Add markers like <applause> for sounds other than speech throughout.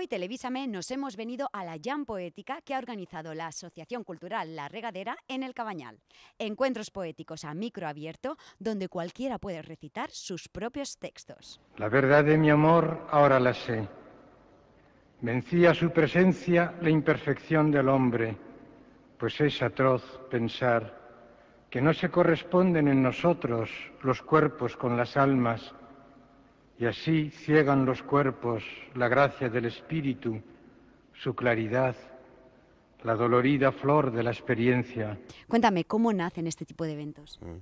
Hoy Televísame nos hemos venido a la Jam Poética que ha organizado la Asociación Cultural La Regadera en el Cabañal. Encuentros poéticos a micro abierto donde cualquiera puede recitar sus propios textos. La verdad de mi amor ahora la sé. Vencía su presencia la imperfección del hombre, pues es atroz pensar que no se corresponden en nosotros los cuerpos con las almas y así ciegan los cuerpos la gracia del Espíritu, su claridad la dolorida flor de la experiencia. Cuéntame, ¿cómo nacen este tipo de eventos? Mm.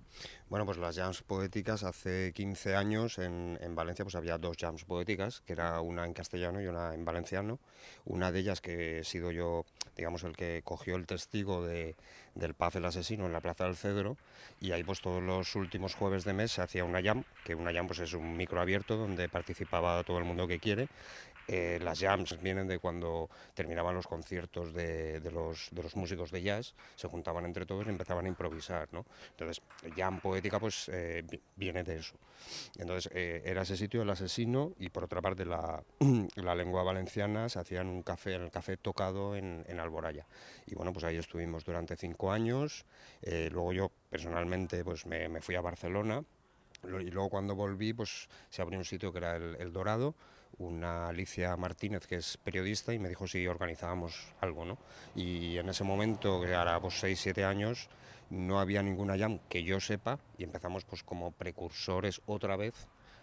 Bueno, pues las jams poéticas hace 15 años en, en, Valencia pues había dos jams poéticas, que era una en castellano y una en valenciano. Una de ellas que he sido yo, digamos, el que cogió el testigo de, del Paz el Asesino en la Plaza del Cedro y ahí pues todos los últimos jueves de mes se hacía una jam, que una jam pues es un micro abierto donde participaba todo el mundo que quiere eh, las jams vienen de cuando terminaban los conciertos de, los, músicos de jazz, se juntaban entre todos y empezaban a improvisar, ¿no? Entonces, jam poética pues eh, viene de eso. Entonces, eh, era ese sitio el asesino y por otra parte la, <clears throat> lengua valenciana se hacía en un café, el café tocado en, Alboraya. Y bueno, pues ahí estuvimos durante cinco años, luego yo personalmente pues me, fui a Barcelona, y luego cuando volví, pues se abrió un sitio que era el Dorado, una Alicia Martínez, que es periodista, y me dijo si organizábamos algo, ¿no? Y en ese momento, que ahora pues seis, siete años, no había ninguna jam que yo sepa, y empezamos pues como precursores otra vez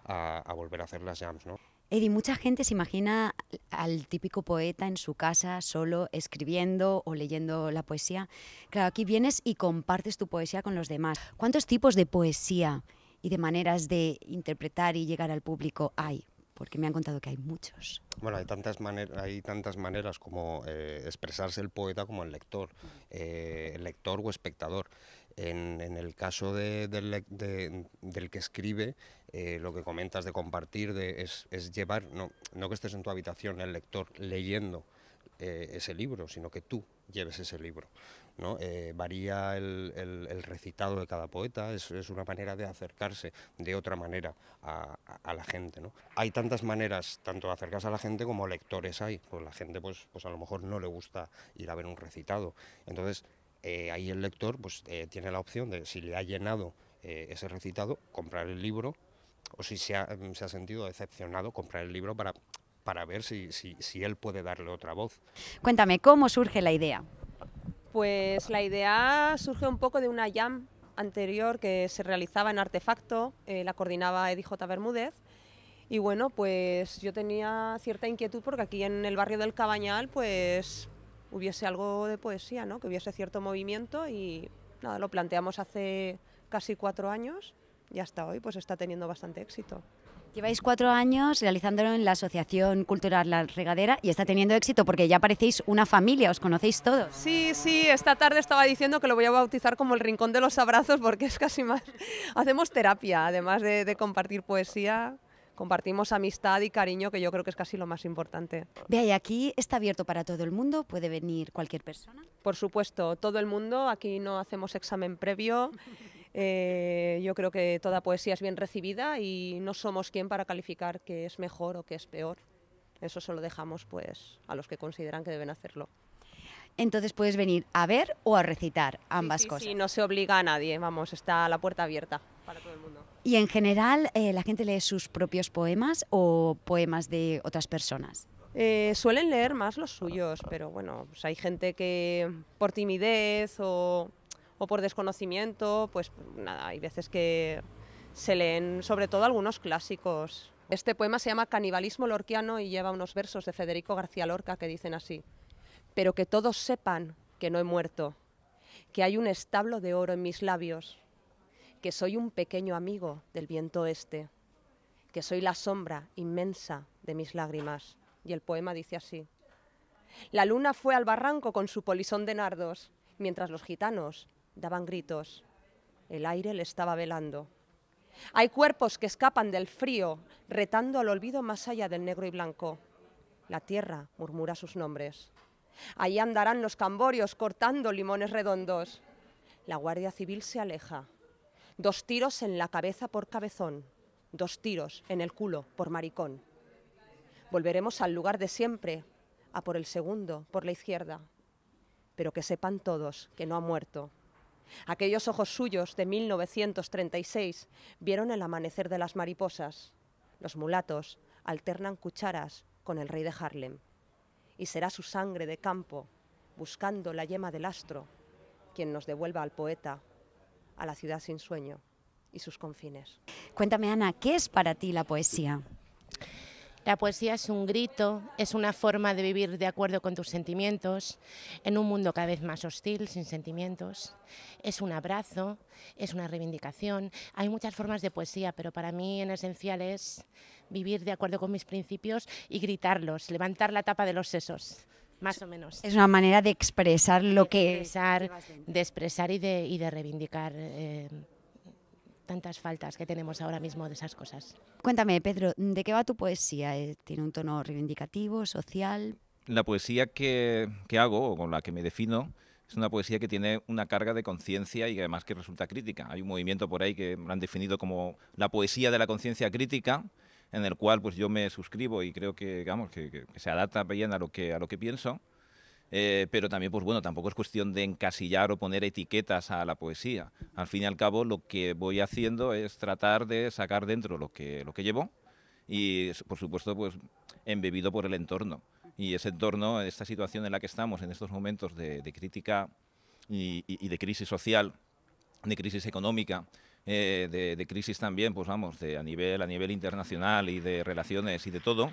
a, volver a hacer las jams, ¿no? Eddie, mucha gente se imagina al típico poeta en su casa, solo, escribiendo o leyendo la poesía. Claro, aquí vienes y compartes tu poesía con los demás. ¿Cuántos tipos de poesía y de maneras de interpretar y llegar al público hay? porque me han contado que hay muchos. Bueno, hay tantas, maneras, hay tantas maneras como eh, expresarse el poeta como el lector, eh, el lector o espectador. En, en el caso del, del, que escribe, eh, lo que comentas de compartir de, es, es, llevar, no, no que estés en tu habitación el lector leyendo, eh, ese libro, sino que tú lleves ese libro. ¿no? Eh, varía el, recitado de cada poeta, es, una manera de acercarse de otra manera a, la gente. ¿no? Hay tantas maneras, tanto de acercarse a la gente como lectores hay, pues la gente pues, pues a lo mejor no le gusta ir a ver un recitado. Entonces eh, ahí el lector pues, tiene la opción de, si le ha llenado ese recitado, comprar el libro o si se ha, se ha sentido decepcionado, comprar el libro para para ver si, él puede darle otra voz. Cuéntame, ¿cómo surge la idea? Pues la idea surge un poco de una jam anterior que se realizaba en Artefacto, eh, la coordinaba J. Bermúdez. Y bueno, pues yo tenía cierta inquietud porque aquí en el barrio del Cabañal, pues hubiese algo de poesía, ¿no? Que hubiese cierto movimiento y nada, lo planteamos hace casi cuatro años y hasta hoy pues está teniendo bastante éxito. Lleváis cuatro años realizándolo en la Asociación Cultural La Regadera y está teniendo éxito porque ya parecéis una familia, os conocéis todos. Sí, sí, esta tarde estaba diciendo que lo voy a bautizar como el Rincón de los Abrazos porque es casi más... <laughs> Hacemos terapia, además de, compartir poesía, compartimos amistad y cariño, que yo creo que es casi lo más importante. Vea, y aquí está abierto para todo el mundo, puede venir cualquier persona. Por supuesto, todo el mundo, aquí no hacemos examen previo. Eh, yo creo que toda poesía es bien recibida y no somos quien para calificar qué es mejor o qué es peor. Eso solo dejamos pues a los que consideran que deben hacerlo. Entonces puedes venir a ver o a recitar ambas cosas. Sí, no se obliga a nadie, vamos, está la puerta abierta para todo el mundo. ¿Y en general eh, la gente lee sus propios poemas o poemas de otras personas? Eh, suelen leer más los suyos, pero bueno, pues hay gente que por timidez o o por desconocimiento, pues nada, hay veces que se leen sobre todo algunos clásicos. Este poema se llama Canibalismo lorquiano y lleva unos versos de Federico García Lorca que dicen así, pero que todos sepan que no he muerto, que hay un establo de oro en mis labios, que soy un pequeño amigo del viento este, que soy la sombra inmensa de mis lágrimas. Y el poema dice así, la luna fue al barranco con su polizón de nardos, mientras los gitanos daban gritos. El aire le estaba velando. Hay cuerpos que escapan del frío, retando al olvido más allá del negro y blanco. La tierra murmura sus nombres. Ahí andarán los camborios cortando limones redondos. La Guardia Civil se aleja. Dos tiros en la cabeza por cabezón, dos tiros en el culo por maricón. Volveremos al lugar de siempre, a por el segundo, por la izquierda. Pero que sepan todos que no ha muerto. Aquellos ojos suyos de 1936 vieron el amanecer de las mariposas. Los mulatos alternan cucharas con el rey de Harlem. Y será su sangre de campo, buscando la yema del astro, quien nos devuelva al poeta, a la ciudad sin sueño y sus confines. Cuéntame, Ana, ¿qué es para ti la poesía? La poesía es un grito, es una forma de vivir de acuerdo con tus sentimientos, en un mundo cada vez más hostil, sin sentimientos. Es un abrazo, es una reivindicación. Hay muchas formas de poesía, pero para mí en esencial es vivir de acuerdo con mis principios y gritarlos, levantar la tapa de los sesos más o menos. Es una manera de expresar lo que... Expresar, de expresar y de, de reivindicar. Eh, tantas faltas que tenemos ahora mismo de esas cosas. Cuéntame, Pedro, ¿de qué va tu poesía? Eh, ¿Tiene un tono reivindicativo, social? La poesía que, hago, o con la que me defino, es una poesía que tiene una carga de conciencia y además que resulta crítica. Hay un movimiento por ahí que lo han definido como la poesía de la conciencia crítica, en el cual pues yo me suscribo y creo que, digamos, que se adapta bien a lo que, a lo que pienso. Eh, pero también, pues bueno, tampoco es cuestión de encasillar o poner etiquetas a la poesía. Al fin y al cabo, lo que voy haciendo es tratar de sacar dentro lo que, lo llevo y, por supuesto, pues embebido por el entorno. Y ese entorno, esta situación en la que estamos en estos momentos de, crítica y, de crisis social, de crisis económica, eh, de, crisis también, pues vamos, a, nivel, a nivel internacional y de relaciones y de todo,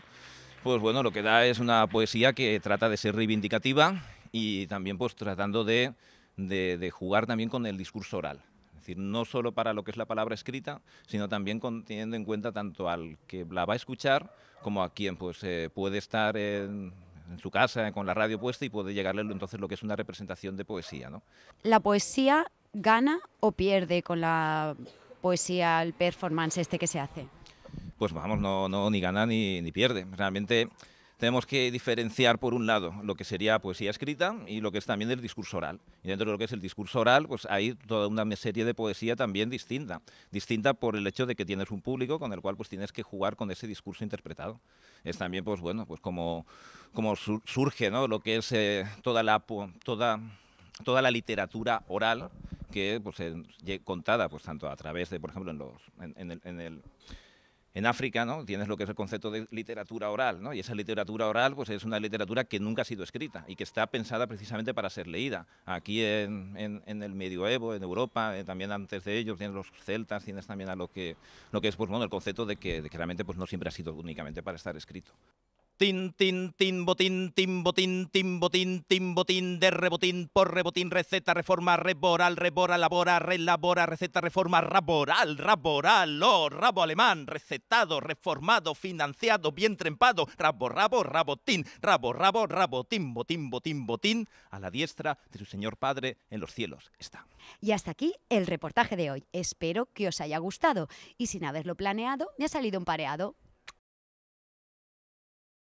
pues bueno, lo que da es una poesía que trata de ser reivindicativa y también pues tratando de, de, jugar también con el discurso oral. Es decir, no solo para lo que es la palabra escrita, sino también con, teniendo en cuenta tanto al que la va a escuchar como a quien pues, eh, puede estar en, su casa con la radio puesta y puede llegarle entonces lo que es una representación de poesía. ¿no? ¿La poesía gana o pierde con la poesía, el performance este que se hace? pues vamos, no, no ni gana ni, pierde. Realmente tenemos que diferenciar por un lado lo que sería poesía escrita y lo que es también el discurso oral. Y dentro de lo que es el discurso oral, pues hay toda una serie de poesía también distinta. Distinta por el hecho de que tienes un público con el cual pues tienes que jugar con ese discurso interpretado. Es también pues bueno, pues como, como surge ¿no? lo que es eh, toda, la, toda, toda la literatura oral que pues, contada pues tanto a través de, por ejemplo, en los, en el en África, ¿no? Tienes lo que es el concepto de literatura oral, ¿no? Y esa literatura oral, pues es una literatura que nunca ha sido escrita y que está pensada precisamente para ser leída. Aquí en, el medioevo, en Europa, eh, también antes de ellos, tienes los celtas, tienes también a lo que, es, pues, el concepto de que, claramente, pues no siempre ha sido únicamente para estar escrito. Tin, tin, tin, botín, tin, botín, tin, botín, tin, botín, de rebotín, por rebotín, receta, reforma, reboral, rebora, labora, relabora, receta, reforma, raboral, raboral, oh, rabo alemán, recetado, reformado, financiado, bien trempado, rabo, rabo, rabotín, rabo, rabo, rabotín, botín, botín, botín, a la diestra de su Señor Padre en los cielos está. Y hasta aquí el reportaje de hoy. Espero que os haya gustado y sin haberlo planeado, me ha salido un pareado.